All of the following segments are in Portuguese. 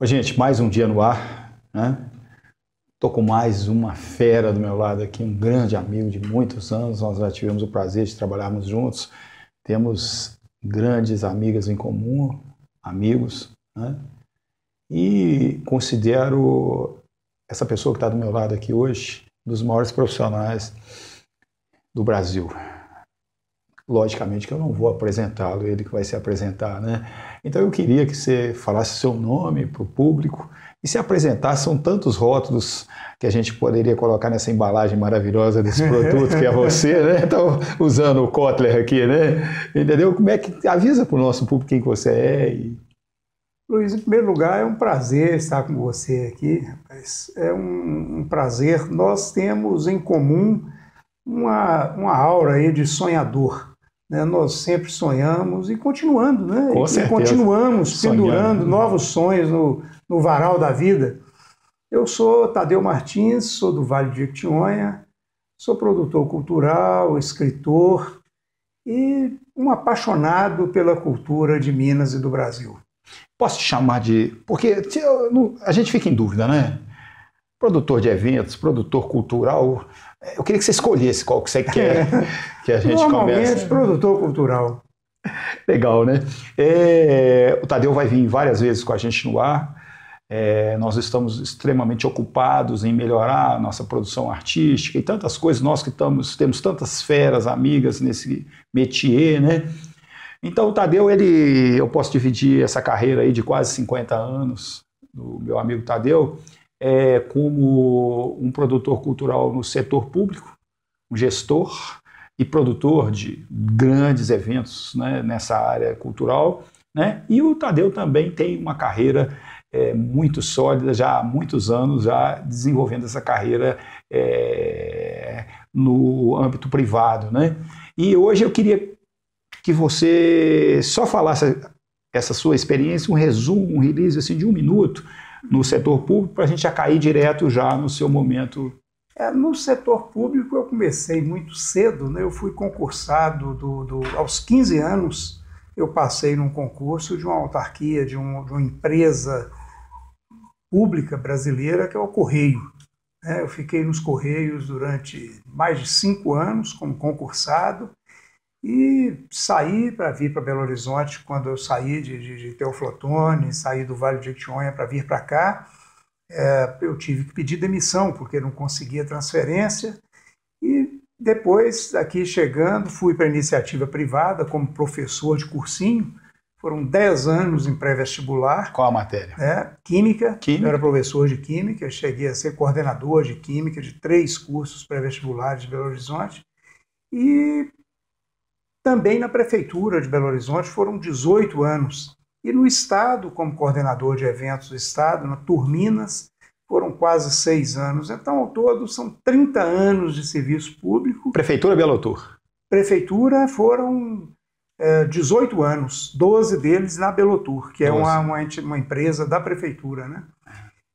Oi, gente, mais um dia no ar. Né? Tô com mais uma fera do meu lado aqui, um grande amigo de muitos anos. Nós já tivemos o prazer de trabalharmos juntos. Temos grandes amigas em comum, amigos, né? E considero essa pessoa que está do meu lado aqui hoje dos maiores profissionais do Brasil. Logicamente que eu não vou apresentá-lo, ele que vai se apresentar, né? Então eu queria que você falasse seu nome para o público e se apresentasse São tantos rótulos que a gente poderia colocar nessa embalagem maravilhosa desse produto que é você, né? Então, usando o Kotler aqui, né? Entendeu? Como é que avisa para o nosso público quem que você é e Luiz, em primeiro lugar, é um prazer estar com você aqui, É um, um, prazer. Nós temos em comum uma, uma aura aí de sonhador. Né? Nós sempre sonhamos e continuando, né? Com e certeza. continuamos Sonhando. pendurando novos sonhos no, no varal da vida. Eu sou Tadeu Martins, sou do Vale de Jequitinhonha, sou produtor cultural, escritor e um apaixonado pela cultura de Minas e do Brasil. Posso te chamar de. Porque a gente fica em dúvida, né? Produtor de eventos, produtor cultural, eu queria que você escolhesse qual que você quer é. que a gente comece. produtor cultural. Legal, né? É, o Tadeu vai vir várias vezes com a gente no ar. É, nós estamos extremamente ocupados em melhorar a nossa produção artística e tantas coisas. Nós que estamos, temos tantas feras amigas nesse métier, né? Então, o Tadeu, ele, eu posso dividir essa carreira aí de quase 50 anos do meu amigo Tadeu é, como um produtor cultural no setor público, um gestor e produtor de grandes eventos né, nessa área cultural. Né? E o Tadeu também tem uma carreira é, muito sólida, já há muitos anos, já desenvolvendo essa carreira é, no âmbito privado. Né? E hoje eu queria que você só falasse essa sua experiência, um resumo, um release assim, de um minuto, no setor público para a gente já cair direto já no seu momento? É, no setor público eu comecei muito cedo, né? eu fui concursado do, do, aos 15 anos, eu passei num concurso de uma autarquia, de, um, de uma empresa pública brasileira que é o Correio. É, eu fiquei nos Correios durante mais de cinco anos como concursado, e saí para vir para Belo Horizonte quando eu saí de, de, de Teoflotone, saí do Vale de Itionha para vir para cá. É, eu tive que pedir demissão porque não conseguia transferência. E depois, aqui chegando, fui para iniciativa privada como professor de cursinho. Foram 10 anos em pré-vestibular. Qual a matéria? Química. É, química. Eu era professor de química, cheguei a ser coordenador de química de três cursos pré-vestibulares de Belo Horizonte. E também na Prefeitura de Belo Horizonte foram 18 anos. E no Estado, como coordenador de eventos do Estado, na Turminas, foram quase seis anos. Então, ao todo, são 30 anos de serviço público. Prefeitura Belo Tour? Prefeitura foram é, eh, 18 anos, 12 deles na Belo Tour, que é uma, uma, uma empresa da prefeitura. Né?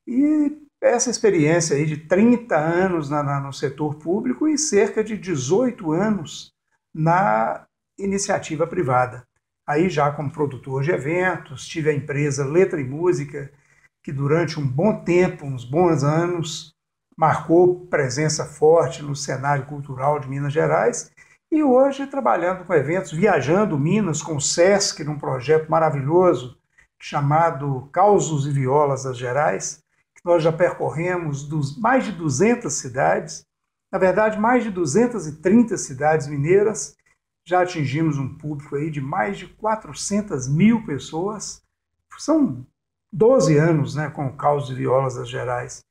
E essa experiência aí de 30 anos na, na, no setor público e cerca de 18 anos na iniciativa privada. Aí já como produtor de eventos, tive a empresa Letra e Música, que durante um bom tempo, uns bons anos, marcou presença forte no cenário cultural de Minas Gerais e hoje trabalhando com eventos, viajando Minas com o SESC num projeto maravilhoso chamado Causos e Violas das Gerais, que nós já percorremos dos, mais de 200 cidades, na verdade mais de 230 cidades mineiras já atingimos um público aí de mais de 400 mil pessoas. São 12 anos né, com o Caos de Violas das Gerais.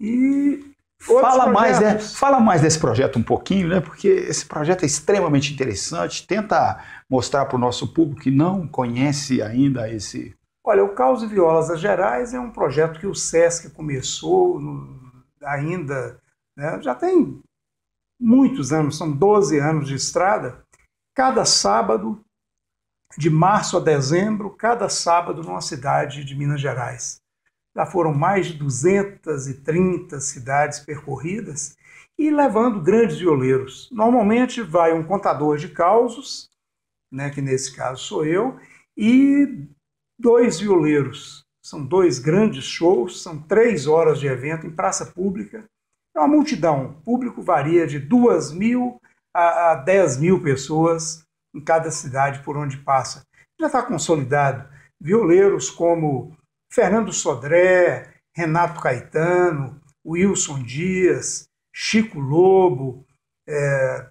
E Fala mais, né? Fala mais desse projeto um pouquinho, né? Porque esse projeto é extremamente interessante. Tenta mostrar para o nosso público que não conhece ainda esse. Olha, o Caos e Violas das Gerais é um projeto que o SESC começou no, ainda, né? já tem muitos anos, são 12 anos de estrada, cada sábado, de março a dezembro, cada sábado numa cidade de Minas Gerais. Já foram mais de 230 cidades percorridas e levando grandes violeiros. Normalmente vai um contador de causos, né, que nesse caso sou eu, e dois violeiros. São dois grandes shows, são três horas de evento em praça pública. É uma multidão. O público varia de 2 mil a, a 10 mil pessoas em cada cidade por onde passa. Já está consolidado. Violeiros como Fernando Sodré, Renato Caetano, Wilson Dias, Chico Lobo é,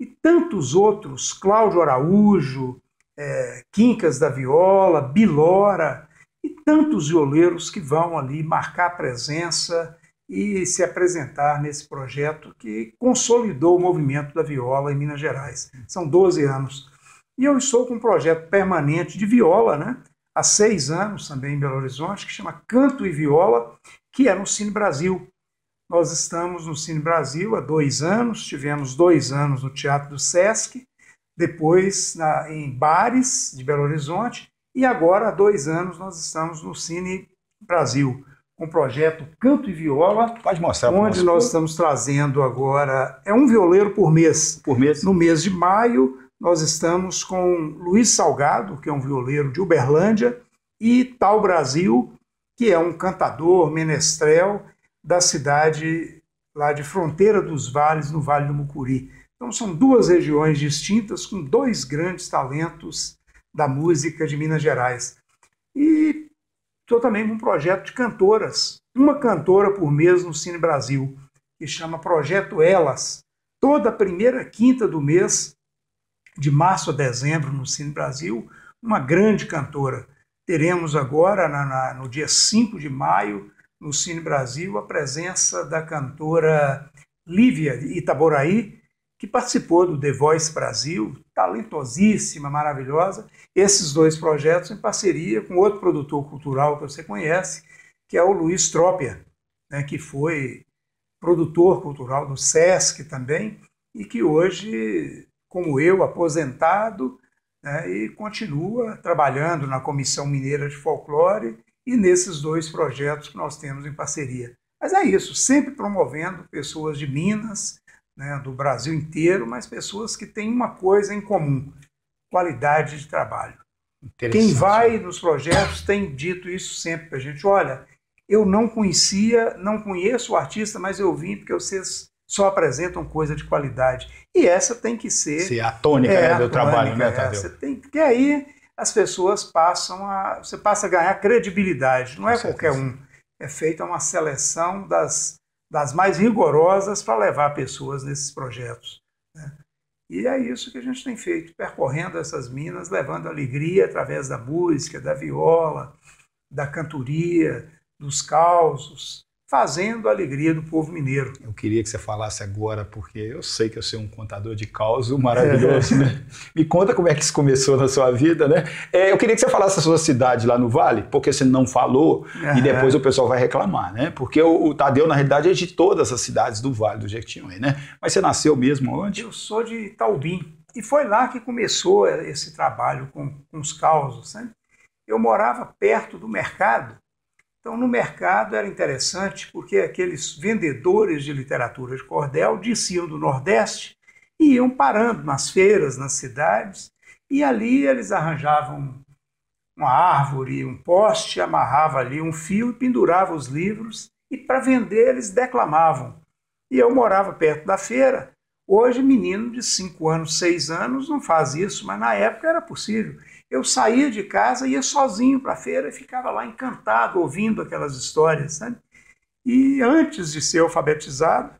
e tantos outros, Cláudio Araújo, é, Quincas da Viola, Bilora e tantos violeiros que vão ali marcar presença e se apresentar nesse projeto que consolidou o movimento da viola em Minas Gerais. São 12 anos. E eu estou com um projeto permanente de viola, né? há seis anos também em Belo Horizonte, que chama Canto e Viola, que é no Cine Brasil. Nós estamos no Cine Brasil há dois anos, tivemos dois anos no Teatro do Sesc, depois na, em bares de Belo Horizonte, e agora há dois anos nós estamos no Cine Brasil um projeto Canto e Viola. Pode mostrar para Onde nós estamos trazendo agora, é um violeiro por mês. Por mês? No mês de maio, nós estamos com Luiz Salgado, que é um violeiro de Uberlândia, e Tal Brasil, que é um cantador menestrel da cidade lá de Fronteira dos Vales, no Vale do Mucuri. Então são duas regiões distintas com dois grandes talentos da música de Minas Gerais. E Estou também com um projeto de cantoras, uma cantora por mês no Cine Brasil, que chama Projeto Elas. Toda primeira quinta do mês, de março a dezembro, no Cine Brasil, uma grande cantora. Teremos agora, na, na, no dia 5 de maio, no Cine Brasil, a presença da cantora Lívia Itaboraí, que participou do The Voice Brasil, talentosíssima, maravilhosa, esses dois projetos em parceria com outro produtor cultural que você conhece, que é o Luiz Trópia, né, que foi produtor cultural do SESC também, e que hoje, como eu, aposentado, né, e continua trabalhando na Comissão Mineira de Folclore e nesses dois projetos que nós temos em parceria. Mas é isso, sempre promovendo pessoas de Minas, né, do Brasil inteiro, mas pessoas que têm uma coisa em comum: qualidade de trabalho. Quem né? vai nos projetos tem dito isso sempre para a gente. Olha, eu não conhecia, não conheço o artista, mas eu vim porque vocês só apresentam coisa de qualidade. E essa tem que ser... Se a tônica é, né, a do tônica, trabalho, né, Tadeu? É, tem, porque aí as pessoas passam a... Você passa a ganhar credibilidade. Não é qualquer um. É feita uma seleção das das mais rigorosas para levar pessoas nesses projetos. Né? E é isso que a gente tem feito, percorrendo essas minas, levando alegria através da música, da viola, da cantoria, dos causos, fazendo a alegria do povo mineiro. Eu queria que você falasse agora, porque eu sei que eu sou um contador de caos maravilhoso, né? Me conta como é que isso começou na sua vida, né? É, eu queria que você falasse a sua cidade lá no Vale, porque você não falou e depois o pessoal vai reclamar, né? Porque o, o, Tadeu, na realidade, é de todas as cidades do Vale do Jequitinhonha, né? Mas você nasceu mesmo onde? Eu sou de Taubim. E foi lá que começou eh, esse trabalho com, com os causos, né? Eu morava perto do mercado, então, no mercado era interessante porque aqueles vendedores de literatura de cordel desciam do Nordeste e iam parando nas feiras, nas cidades, e ali eles arranjavam uma árvore, um poste, amarrava ali um fio e pendurava os livros e para vender eles declamavam. E eu morava perto da feira. Hoje, menino de 5 anos, 6 anos não faz isso, mas na época era possível eu saía de casa, ia sozinho para a feira e ficava lá encantado ouvindo aquelas histórias, sabe? E antes de ser alfabetizado,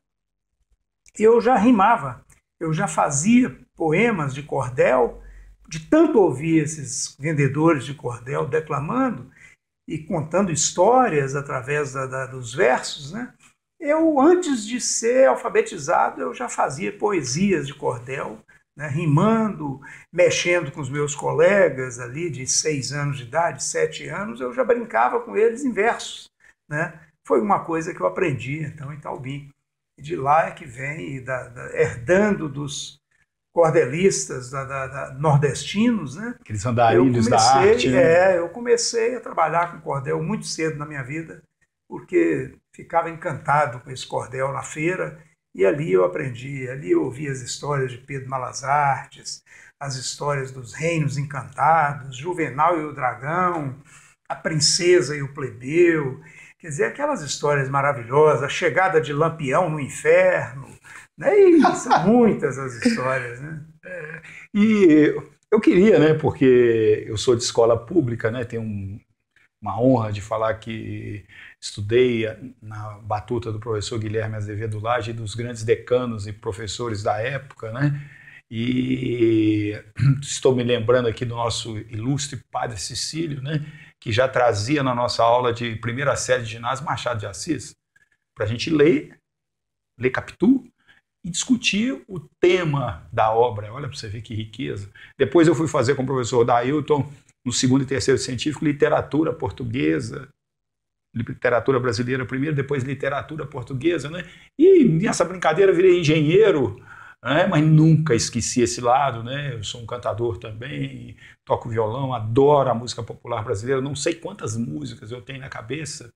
eu já rimava, eu já fazia poemas de cordel, de tanto ouvir esses vendedores de cordel declamando e contando histórias através da, da, dos versos, né? Eu, antes de ser alfabetizado, eu já fazia poesias de cordel né, rimando, mexendo com os meus colegas ali de seis anos de idade, sete anos, eu já brincava com eles em versos. Né? Foi uma coisa que eu aprendi então em Taubim. de lá é que vem, da, da, herdando dos cordelistas da, da, nordestinos, né? Aqueles andarilhos comecei, da arte. Né? É, eu comecei a trabalhar com cordel muito cedo na minha vida, porque ficava encantado com esse cordel na feira e ali eu aprendi, ali eu ouvi as histórias de Pedro Malasartes as histórias dos reinos encantados, Juvenal e o Dragão, a princesa e o plebeu, quer dizer, aquelas histórias maravilhosas, a chegada de Lampião no inferno, né? E são muitas as histórias, né? É, e eu queria, né, porque eu sou de escola pública, né, tenho um, uma honra de falar que Estudei na batuta do professor Guilherme Azevedo Lage, dos grandes decanos e professores da época, né? E estou me lembrando aqui do nosso ilustre padre Cecílio, né? Que já trazia na nossa aula de primeira série de ginásio Machado de Assis, para a gente ler, ler Capitu, e discutir o tema da obra. Olha para você ver que riqueza. Depois eu fui fazer com o professor Dailton, no segundo e terceiro científico, literatura portuguesa, literatura brasileira primeiro, depois literatura portuguesa, né? E nessa brincadeira virei engenheiro, né? mas nunca esqueci esse lado, né? Eu sou um cantador também, toco violão, adoro a música popular brasileira, não sei quantas músicas eu tenho na cabeça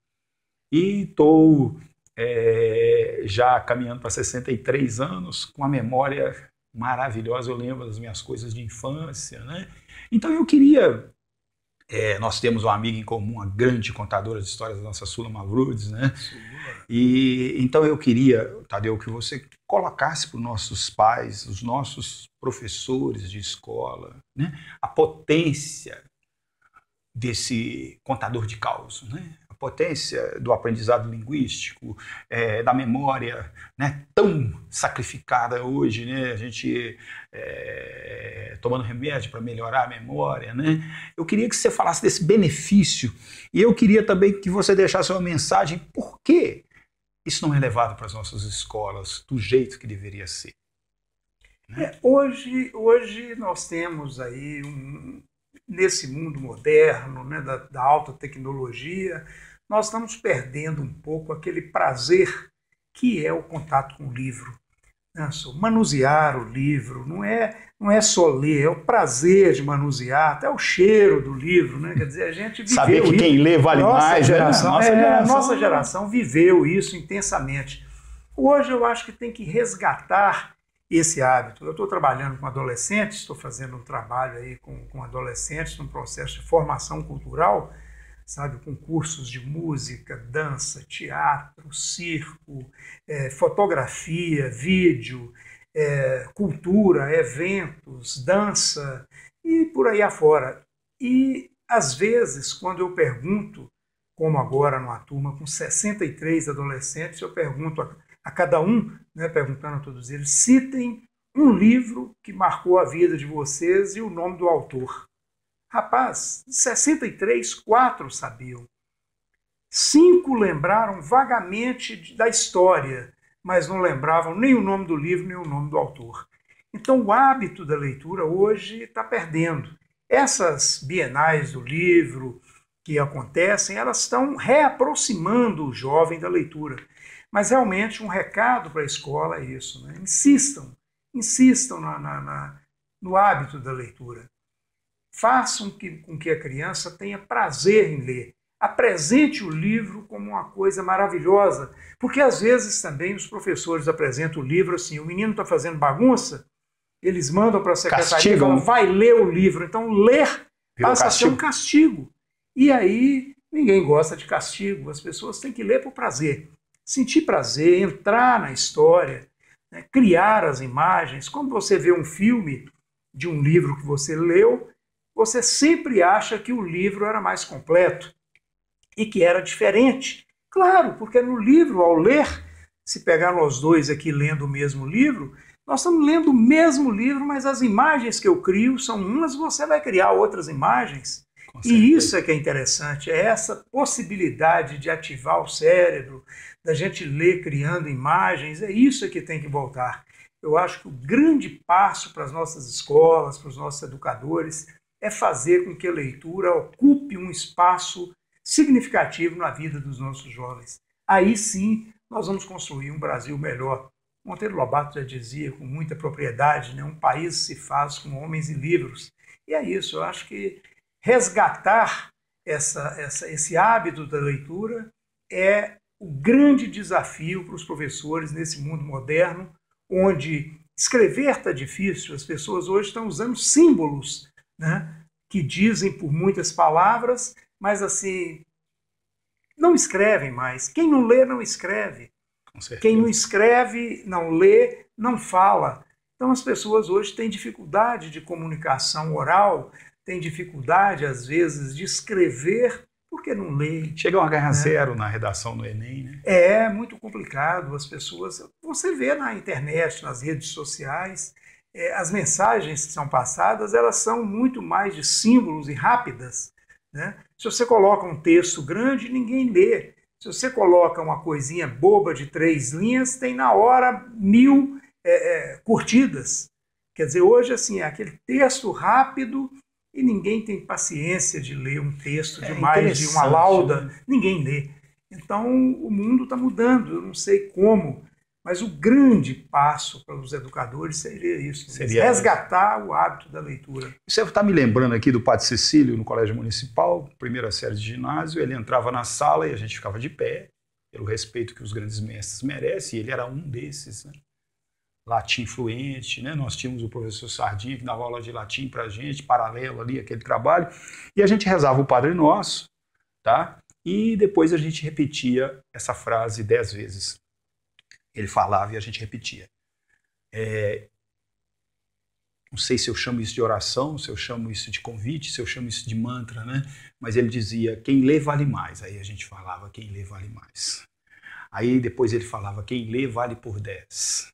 e estou é, já caminhando para 63 anos com a memória maravilhosa, eu lembro das minhas coisas de infância, né? Então eu queria é, nós temos uma amiga em comum, uma grande contadora de histórias da nossa Sula Mavrudes, né? E então eu queria, Tadeu, que você colocasse para os nossos pais, os nossos professores de escola, né? a potência desse contador de causos, né? potência do aprendizado linguístico, é, da memória, né, tão sacrificada hoje, né, a gente é, tomando remédio para melhorar a memória. Né. Eu queria que você falasse desse benefício e eu queria também que você deixasse uma mensagem por que isso não é levado para as nossas escolas do jeito que deveria ser. Né? É, hoje, hoje nós temos aí um, nesse mundo moderno né, da, da alta tecnologia nós estamos perdendo um pouco aquele prazer que é o contato com o livro. Né, manusear o livro não é não é só ler, é o prazer de manusear, até o cheiro do livro, né? Quer dizer, a gente viveu saber que quem lê vale nossa mais, né? geração, né? nossa, é, geração. nossa geração viveu isso intensamente. Hoje eu acho que tem que resgatar esse hábito. Eu estou trabalhando com adolescentes, estou fazendo um trabalho aí com, com adolescentes num processo de formação cultural sabe, concursos de música, dança, teatro, circo, é, fotografia, vídeo, é, cultura, eventos, dança e por aí afora. E às vezes, quando eu pergunto, como agora numa turma com 63 adolescentes, eu pergunto a, a cada um, né, perguntando a todos eles, citem um livro que marcou a vida de vocês e o nome do autor. Rapaz, de 63, quatro sabiam. Cinco lembraram vagamente da história, mas não lembravam nem o nome do livro, nem o nome do autor. Então o hábito da leitura hoje está perdendo. Essas bienais do livro que acontecem, elas estão reaproximando o jovem da leitura. Mas realmente um recado para a escola é isso. Né? Insistam, insistam na, na, na, no hábito da leitura. Façam que, com que a criança tenha prazer em ler. Apresente o livro como uma coisa maravilhosa, porque às vezes também os professores apresentam o livro assim: o menino está fazendo bagunça, eles mandam para a secretaria Castigam. vai ler o livro. Então, ler passa a ser um castigo. E aí, ninguém gosta de castigo, as pessoas têm que ler por prazer. Sentir prazer, entrar na história, né? criar as imagens. Quando você vê um filme de um livro que você leu, você sempre acha que o livro era mais completo e que era diferente. Claro, porque no livro, ao ler, se pegar nós dois aqui lendo o mesmo livro, nós estamos lendo o mesmo livro, mas as imagens que eu crio são umas, você vai criar outras imagens. E isso é que é interessante, é essa possibilidade de ativar o cérebro, da gente ler criando imagens, é isso que tem que voltar. Eu acho que o grande passo para as nossas escolas, para os nossos educadores, é fazer com que a leitura ocupe um espaço significativo na vida dos nossos jovens. Aí sim nós vamos construir um Brasil melhor. Monteiro Lobato já dizia com muita propriedade, né, um país se faz com homens e livros. E é isso, eu acho que resgatar essa, essa, esse hábito da leitura é o grande desafio para os professores nesse mundo moderno, onde escrever está difícil, as pessoas hoje estão usando símbolos né? que dizem por muitas palavras, mas assim não escrevem mais. Quem não lê não escreve. Quem não escreve, não lê, não fala. Então as pessoas hoje têm dificuldade de comunicação oral, têm dificuldade às vezes de escrever porque não lê. Chega a ganhar né? zero na redação do Enem, né? É muito complicado. As pessoas, você vê na internet, nas redes sociais, é, as mensagens que são passadas elas são muito mais de símbolos e rápidas. Né? Se você coloca um texto grande, ninguém lê. Se você coloca uma coisinha boba de três linhas, tem na hora mil é, é, curtidas. Quer dizer, hoje assim, é aquele texto rápido e ninguém tem paciência de ler um texto é de mais de uma lauda, né? ninguém lê. Então o mundo está mudando, eu não sei como mas o grande passo para os educadores seria isso: né? seria resgatar o hábito da leitura. Você está é, me lembrando aqui do Padre Cecílio no Colégio Municipal, primeira série de ginásio. Ele entrava na sala e a gente ficava de pé, pelo respeito que os grandes mestres merecem, e ele era um desses. Né? Latim fluente, né? nós tínhamos o professor Sardinha que dava aula de latim para a gente, paralelo ali, aquele trabalho. E a gente rezava o Padre Nosso, tá? e depois a gente repetia essa frase dez vezes. Ele falava e a gente repetia. É, não sei se eu chamo isso de oração, se eu chamo isso de convite, se eu chamo isso de mantra, né? Mas ele dizia: quem lê vale mais. Aí a gente falava: quem lê vale mais. Aí depois ele falava: quem lê vale por 10.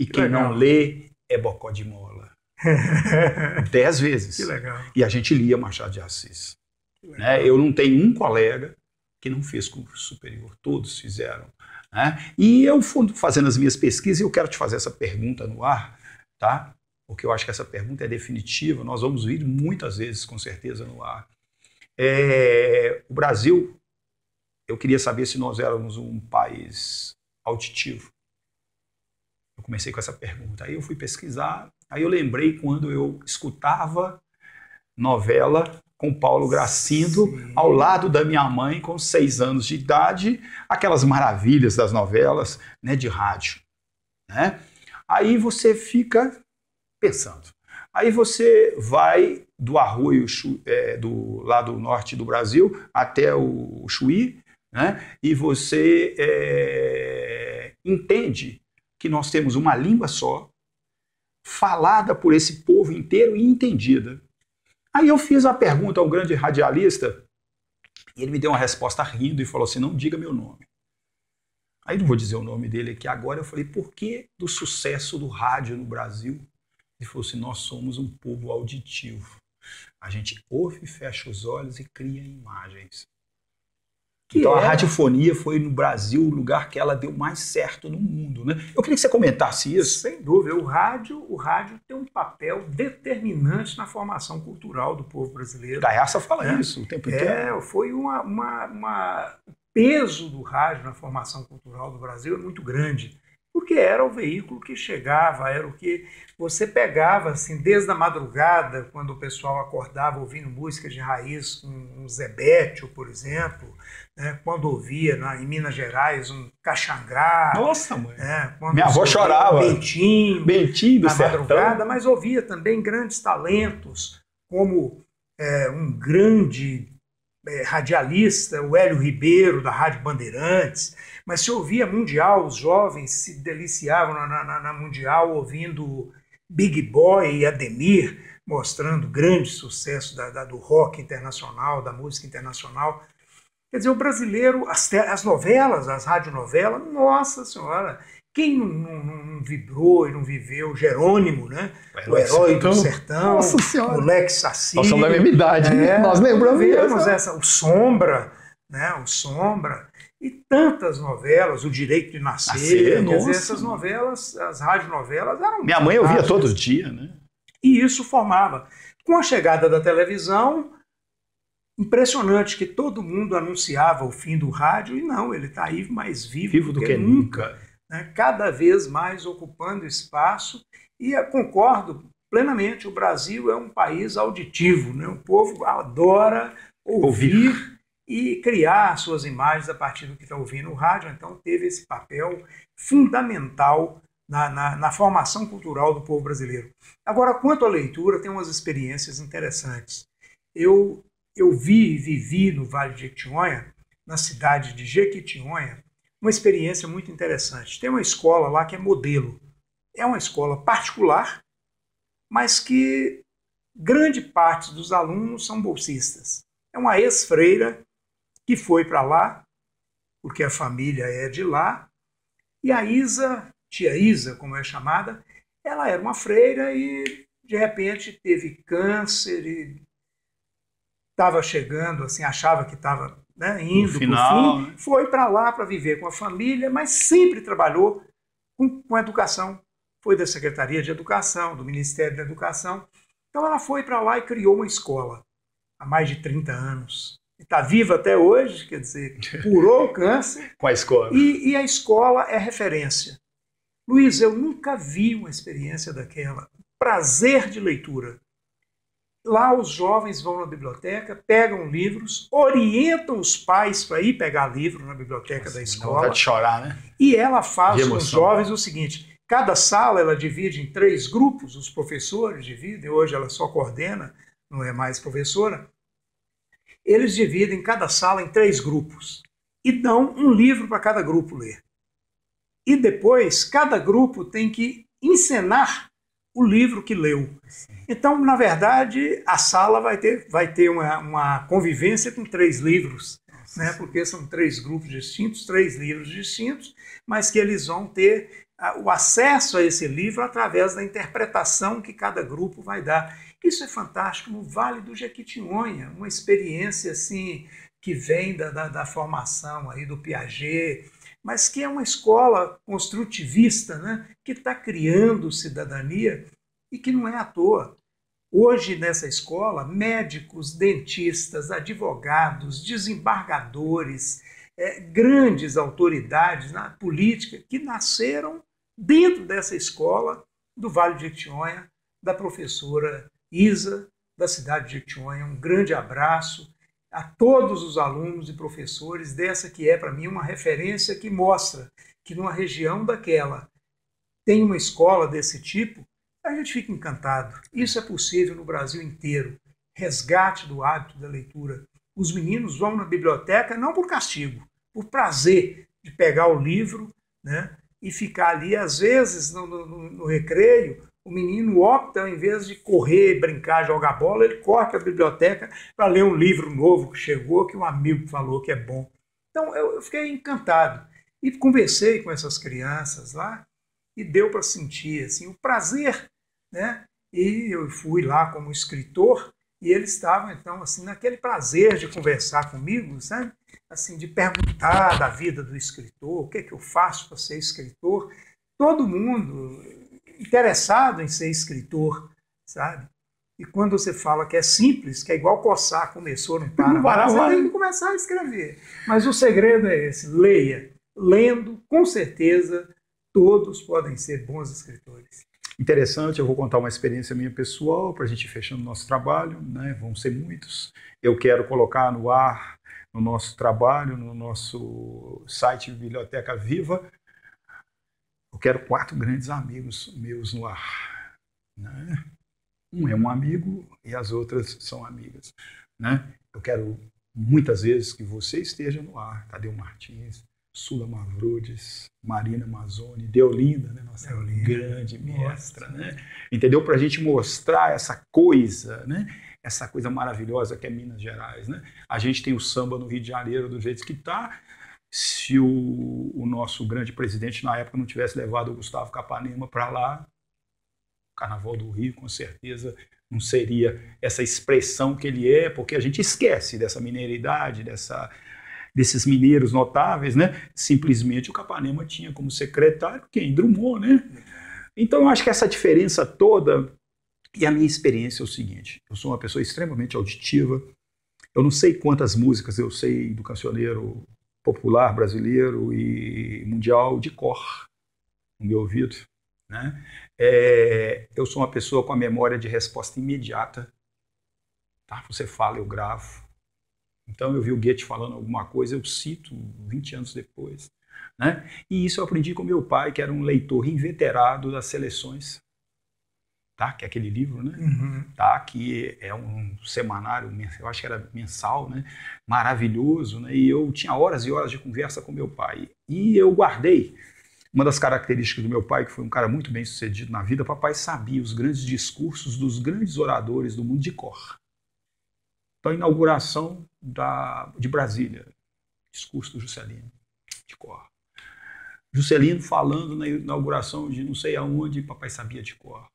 E que quem legal. não lê é bocó de mola. dez vezes. Que legal. E a gente lia Machado de Assis. Né? Eu não tenho um colega que não fez curso superior, todos fizeram. Né? E eu fazendo as minhas pesquisas, e eu quero te fazer essa pergunta no ar, tá? porque eu acho que essa pergunta é definitiva, nós vamos vir muitas vezes, com certeza, no ar. É, o Brasil, eu queria saber se nós éramos um país auditivo. Eu comecei com essa pergunta. Aí eu fui pesquisar, aí eu lembrei quando eu escutava novela com Paulo Gracindo, Sim. ao lado da minha mãe, com seis anos de idade, aquelas maravilhas das novelas né, de rádio. Né? Aí você fica pensando. Aí você vai do arroio é, do lado norte do Brasil até o Chuí, né? e você é, entende que nós temos uma língua só, falada por esse povo inteiro e entendida. Aí eu fiz a pergunta ao grande radialista e ele me deu uma resposta rindo e falou assim: não diga meu nome. Aí não vou dizer o nome dele aqui agora. Eu falei: por que do sucesso do rádio no Brasil? Ele falou assim: nós somos um povo auditivo. A gente ouve, fecha os olhos e cria imagens. Que então é... a radiofonia foi no Brasil o lugar que ela deu mais certo no mundo, né? Eu queria que você comentasse isso. Sem dúvida, o rádio, o rádio tem um papel determinante na formação cultural do povo brasileiro. Gaiaça fala é. isso o tempo é, inteiro. É, foi uma, uma, uma, o peso do rádio na formação cultural do Brasil é muito grande porque era o veículo que chegava, era o que você pegava assim desde a madrugada, quando o pessoal acordava ouvindo música de raiz, um um Zebétio, por exemplo, né? quando ouvia na em Minas Gerais um Caxangrá. Nossa, mãe! Né? Minha avó chorava. Bentinho, Bentinho do na sertão. madrugada, mas ouvia também grandes talentos, como é, um grande é, radialista, o Hélio Ribeiro, da Rádio Bandeirantes, mas se ouvia Mundial, os jovens se deliciavam na, na, na Mundial ouvindo Big Boy e Ademir, mostrando grande sucesso da, da, do rock internacional, da música internacional. Quer dizer, o brasileiro, as, as novelas, as radionovelas, nossa senhora, quem não, não, não, vibrou e não viveu Jerônimo, né? É, o herói do então, sertão, Nossa senhora. moleque saci. Nós somos da mesma idade, é, nós lembramos vemos essa. O Sombra, né? O Sombra. E tantas novelas, O Direito de Nascer. Nascer quer nossa. dizer, essas novelas, as radionovelas eram. Minha mãe ouvia todo dia, né? E isso formava. Com a chegada da televisão, impressionante que todo mundo anunciava o fim do rádio e não, ele está aí mais vivo, vivo do que, nunca. nunca né, cada vez mais ocupando espaço, e concordo plenamente, o Brasil é um país auditivo, né, o povo adora ouvir, ouvir. e criar suas imagens a partir do que está ouvindo no rádio, então teve esse papel fundamental na, na, na, formação cultural do povo brasileiro. Agora, quanto à leitura, tem umas experiências interessantes. Eu, eu vi e vivi no Vale de Jequitinhonha, na cidade de Jequitinhonha, uma experiência muito interessante. Tem uma escola lá que é modelo. É uma escola particular, mas que grande parte dos alunos são bolsistas. É uma ex-freira que foi para lá, porque a família é de lá, e a Isa, tia Isa, como é chamada, ela era uma freira e de repente teve câncer e estava chegando, assim, achava que estava né, indo para o fim, foi para lá para viver com a família, mas sempre trabalhou com, com educação. Foi da Secretaria de Educação, do Ministério da Educação. Então ela foi para lá e criou uma escola há mais de 30 anos. Está viva até hoje, quer dizer, curou o câncer. com a escola. E, e a escola é referência. Luiz, eu nunca vi uma experiência daquela. Prazer de leitura. Lá os jovens vão na biblioteca, pegam livros, orientam os pais para ir pegar livro na biblioteca Nossa, da assim, escola. chorar, né? E ela faz com os jovens o seguinte: cada sala ela divide em três grupos, os professores dividem, hoje ela só coordena, não é mais professora. Eles dividem cada sala em três grupos e dão um livro para cada grupo ler. E depois, cada grupo tem que encenar o livro que leu. Então, na verdade, a sala vai ter, vai ter uma, uma convivência com três livros, né? porque são três grupos distintos, três livros distintos, mas que eles vão ter o acesso a esse livro através da interpretação que cada grupo vai dar. Isso é fantástico no Vale do Jequitinhonha, uma experiência assim que vem da, da, da formação aí do Piaget, mas que é uma escola construtivista, né, que está criando cidadania e que não é à toa. Hoje, nessa escola, médicos, dentistas, advogados, desembargadores, é, grandes autoridades na política que nasceram dentro dessa escola do Vale de Etionha, da professora Isa, da cidade de Etionha. Um grande abraço a todos os alunos e professores dessa que é, para mim, uma referência que mostra que numa região daquela tem uma escola desse tipo, a gente fica encantado. Isso é possível no Brasil inteiro. Resgate do hábito da leitura. Os meninos vão na biblioteca não por castigo, por prazer de pegar o livro né, e ficar ali, às vezes, no, no, no recreio, o menino opta, em vez de correr, brincar, jogar bola, ele corre para a biblioteca para ler um livro novo que chegou, que um amigo falou que é bom. Então eu fiquei encantado. E conversei com essas crianças lá e deu para sentir assim, o prazer. Né? E eu fui lá como escritor e eles estavam, então, assim, naquele prazer de conversar comigo, sabe? Assim, de perguntar da vida do escritor, o que é que eu faço para ser escritor. Todo mundo, interessado em ser escritor, sabe? E quando você fala que é simples, que é igual coçar, começou, não para, não para, você tem que começar a escrever. Mas o segredo é esse, leia. Lendo, com certeza, todos podem ser bons escritores. Interessante, eu vou contar uma experiência minha pessoal para a gente ir fechando nosso trabalho, né? vão ser muitos. Eu quero colocar no ar, no nosso trabalho, no nosso site Biblioteca Viva, eu quero quatro grandes amigos meus no ar. Né? Um é um amigo e as outras são amigas. Né? Eu quero muitas vezes que você esteja no ar. Tadeu Martins, Sula Mavrudes, Marina Amazone, Deolinda, né? nossa Deolinda. grande mestra. Né? Entendeu? Para a gente mostrar essa coisa, né? essa coisa maravilhosa que é Minas Gerais. Né? A gente tem o samba no Rio de Janeiro do jeito que está, se o, o, nosso grande presidente na época não tivesse levado o Gustavo Capanema para lá, o Carnaval do Rio com certeza não seria essa expressão que ele é, porque a gente esquece dessa mineridade, dessa, desses mineiros notáveis, né? Simplesmente o Capanema tinha como secretário quem? Drummond, né? Então eu acho que essa diferença toda e a minha experiência é o seguinte: eu sou uma pessoa extremamente auditiva. Eu não sei quantas músicas eu sei do cancioneiro popular brasileiro e mundial de cor no meu ouvido. Né? É, eu sou uma pessoa com a memória de resposta imediata. Tá? Você fala, eu gravo. Então eu vi o Goethe falando alguma coisa, eu cito 20 anos depois. Né? E isso eu aprendi com meu pai, que era um leitor inveterado das seleções tá? Que é aquele livro, né? Uhum. Tá? Que é um semanário, eu acho que era mensal, né? Maravilhoso, né? E eu tinha horas e horas de conversa com meu pai. E eu guardei uma das características do meu pai, que foi um cara muito bem sucedido na vida, papai sabia os grandes discursos dos grandes oradores do mundo de cor. Então, a inauguração da, de Brasília, discurso do Juscelino, de cor. Juscelino falando na inauguração de não sei aonde, papai sabia de cor.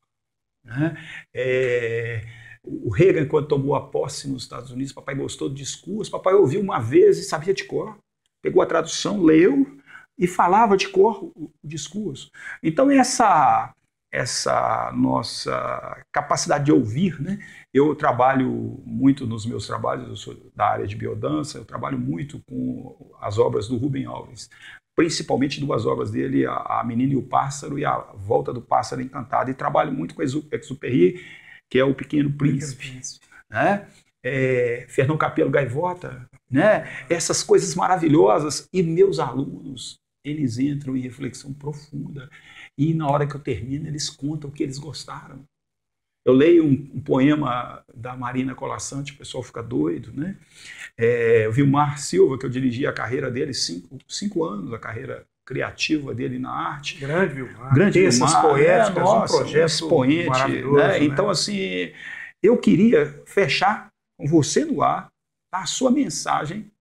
Né? É, o Reagan, quando tomou a posse nos Estados Unidos, papai gostou do discurso, papai ouviu uma vez e sabia de cor. Pegou a tradução, leu e falava de cor o discurso. Então, essa essa nossa capacidade de ouvir, né? Eu trabalho muito nos meus trabalhos, eu sou da área de biodança, eu trabalho muito com as obras do Ruben Alves principalmente duas obras dele, a, a Menina e o Pássaro e a Volta do Pássaro Encantado. E trabalho muito com Exuperi, que é o Pequeno Príncipe. Pequeno Príncipe. Né? É, Fernão Capelo Gaivota, né? essas coisas maravilhosas. E meus alunos, eles entram em reflexão profunda. E na hora que eu termino, eles contam o que eles gostaram. Eu leio um, um poema da Marina Colaçante, o pessoal fica doido, né? É, Vilmar Silva, que eu dirigi a carreira dele, cinco, cinco anos, a carreira criativa dele na arte. Grande Vilmar. Ah, Grande Vilmar. Essas é, poéticas, é, nossa, um projeto um expoente. Né? Né? Então, assim, eu queria fechar com você no ar, a sua mensagem,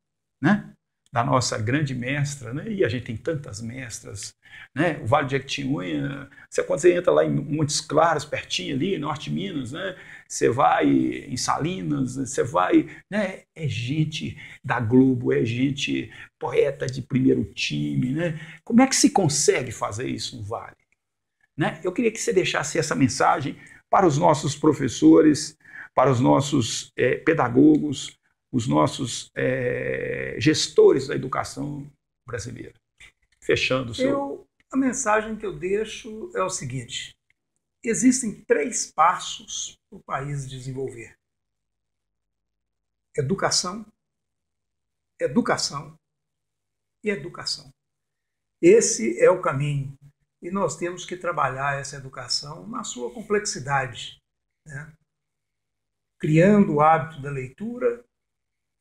né? da nossa grande mestra, né? e a gente tem tantas mestras, né? o Vale de Actiunha, você, quando você entra lá em Montes Claros, pertinho ali, Norte de Minas, né? você vai em Salinas, você vai, né? é gente da Globo, é gente poeta de primeiro time, né? como é que se consegue fazer isso no Vale? Né? Eu queria que você deixasse essa mensagem para os nossos professores, para os nossos é, pedagogos, os nossos é, gestores da educação brasileira. Fechando o seu. Eu, a mensagem que eu deixo é o seguinte: existem três passos para o país desenvolver: educação, educação e educação. Esse é o caminho. E nós temos que trabalhar essa educação na sua complexidade, né? criando o hábito da leitura,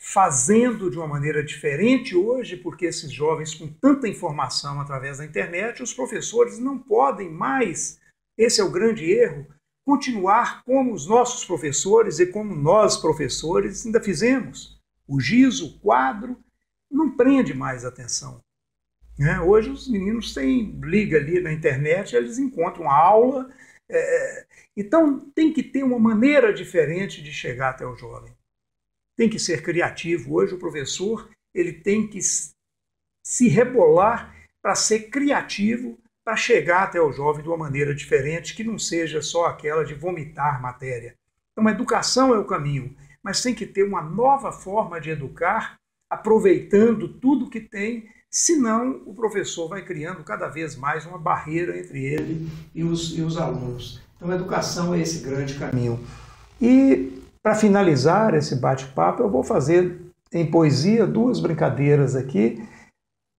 fazendo de uma maneira diferente hoje, porque esses jovens com tanta informação através da internet, os professores não podem mais, esse é o grande erro, continuar como os nossos professores e como nós professores ainda fizemos. O giz, o quadro, não prende mais atenção. Né? Hoje os meninos têm liga ali na internet, eles encontram a aula. É... é então tem que ter uma maneira diferente de chegar até o jovem tem que ser criativo. Hoje o professor ele tem que se rebolar para ser criativo, para chegar até o jovem de uma maneira diferente, que não seja só aquela de vomitar matéria. Então, a educação é o caminho, mas tem que ter uma nova forma de educar, aproveitando tudo que tem, senão o professor vai criando cada vez mais uma barreira entre ele e os, e os alunos. Então, a educação é esse grande caminho. E para finalizar esse bate-papo, eu vou fazer em poesia duas brincadeiras aqui.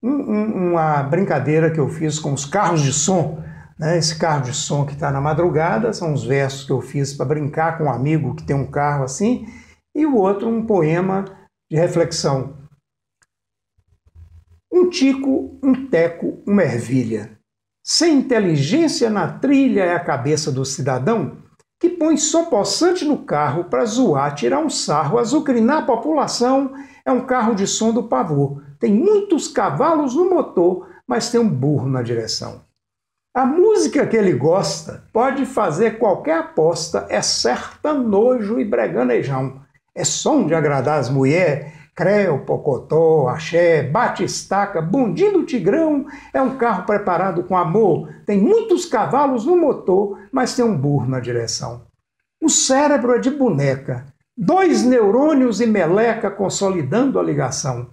Um, um, uma brincadeira que eu fiz com os carros de som. Né? Esse carro de som que está na madrugada são os versos que eu fiz para brincar com um amigo que tem um carro assim. E o outro, um poema de reflexão. Um tico, um teco, uma ervilha. Sem inteligência na trilha é a cabeça do cidadão que põe som possante no carro para zoar, tirar um sarro, azucrinar a população, é um carro de som do pavor. Tem muitos cavalos no motor, mas tem um burro na direção. A música que ele gosta pode fazer qualquer aposta, é certa nojo e breganejão. É som de agradar as mulheres, Creu, Pocotó, Axé, Batistaca, Bundinho do Tigrão é um carro preparado com amor. Tem muitos cavalos no motor, mas tem um burro na direção. O cérebro é de boneca, dois neurônios e meleca consolidando a ligação.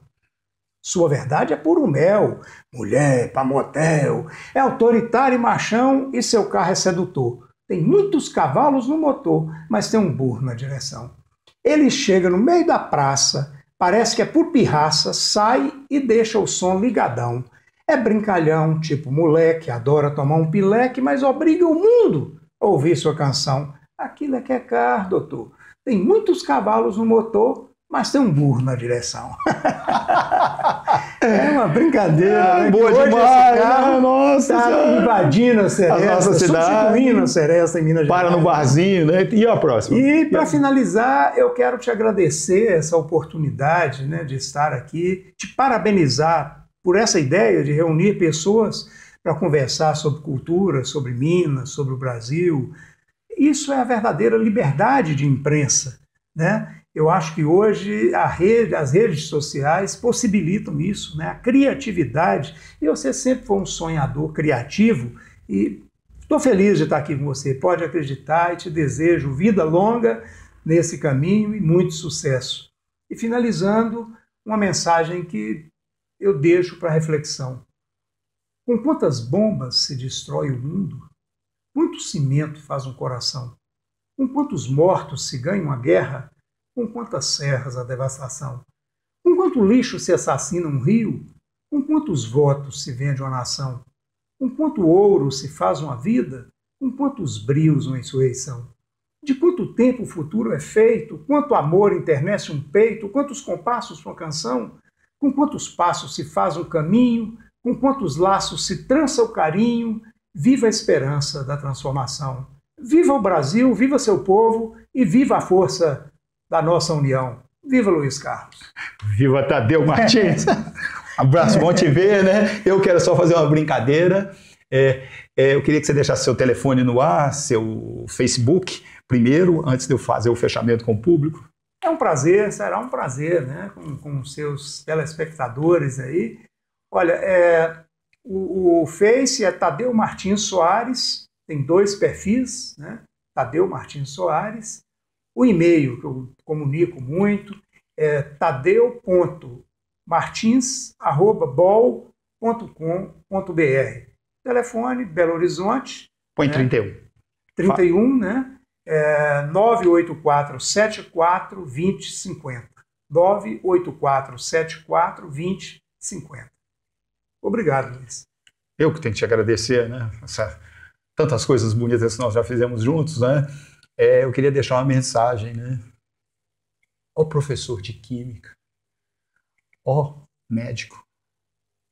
Sua verdade é puro mel, mulher, pra motel, é autoritário e machão e seu carro é sedutor. Tem muitos cavalos no motor, mas tem um burro na direção. Ele chega no meio da praça, Parece que é por pirraça, sai e deixa o som ligadão. É brincalhão, tipo moleque, adora tomar um pileque, mas obriga o mundo a ouvir sua canção. Aquilo é que é car, doutor. Tem muitos cavalos no motor mas tem um burro na direção. É. é uma brincadeira. Ah, né? Boa demais! Carro né? nossa tá invadindo a Seresta, a nossa cidade, substituindo a Seresta em Minas Para Gerais. Para no barzinho, né? E a próxima? E, para finalizar, eu quero te agradecer essa oportunidade né, de estar aqui, te parabenizar por essa ideia de reunir pessoas para conversar sobre cultura, sobre Minas, sobre o Brasil. Isso é a verdadeira liberdade de imprensa, né? Eu acho que hoje rede, as redes sociais possibilitam isso, né? a criatividade. E você sempre foi um sonhador criativo e estou feliz de estar aqui com você. Pode acreditar e te desejo vida longa nesse caminho e muito sucesso. E finalizando, uma mensagem que eu deixo para reflexão. Com quantas bombas se destrói o mundo? Quanto cimento faz um coração? Com quantos mortos se ganha uma guerra? Com quantas serras a devastação? Com quanto lixo se assassina um rio? Com quantos votos se vende uma nação? Com quanto ouro se faz uma vida? Com quantos brios uma insurreição? De quanto tempo o futuro é feito? Quanto amor internece um peito? Quantos compassos uma canção? Com quantos passos se faz um caminho? Com quantos laços se trança o carinho? Viva a esperança da transformação! Viva o Brasil, viva seu povo e viva a força da nossa união. Viva Luiz Carlos. Viva Tadeu Martins. Abraço, bom te ver, né? Eu quero só fazer uma brincadeira. É, é, eu queria que você deixasse seu telefone no ar, seu Facebook, primeiro, antes de eu fazer o fechamento com o público. É um prazer, será um prazer, né? Com, com seus telespectadores aí. Olha, é, o, o Face é Tadeu Martins Soares, tem dois perfis, né? Tadeu Martins Soares o e-mail que eu comunico muito é tadeu.martins.bol.com.br. Telefone, Belo Horizonte. Põe né? 31. 31, Fala. né? É, 984 74 2050. 984 74 2050. Obrigado, Luiz. Eu que tenho que te agradecer, né? Essa, tantas coisas bonitas que nós já fizemos juntos, né? é, eu queria deixar uma mensagem, né? Ó professor de química, ó médico,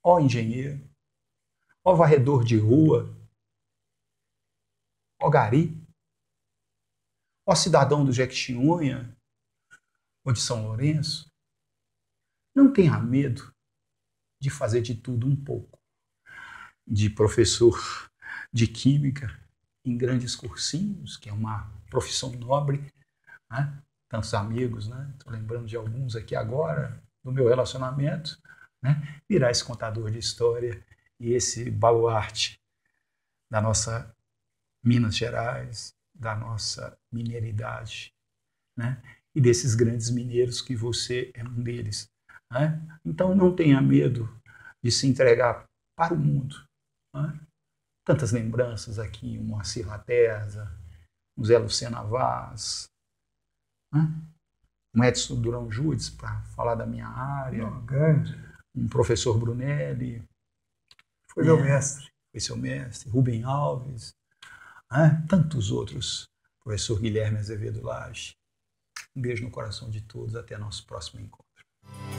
ó engenheiro, ó varredor de rua, ó gari, ó cidadão do Jequitinhonha ou de São Lourenço, não tenha medo de fazer de tudo um pouco. De professor de química, em grandes cursinhos, que é uma profissão nobre, né? tantos amigos, né? lembrando de alguns aqui agora, do meu relacionamento, né? virar esse contador de história e esse baluarte da nossa Minas Gerais, da nossa mineridade, né? E desses grandes mineiros que você é um deles. Né? Então não tenha medo de se entregar para o mundo. Né? Tantas lembranças aqui, um Moacir Laterza, um Zé Luciano Vaz, né? um Edson Durão Judes, para falar da minha área. Não, um professor Brunelli. Foi né? meu é, mestre. Foi seu mestre. Rubem Alves. Né? Tantos outros. Professor Guilherme Azevedo Lage. Um beijo no coração de todos. Até nosso próximo encontro.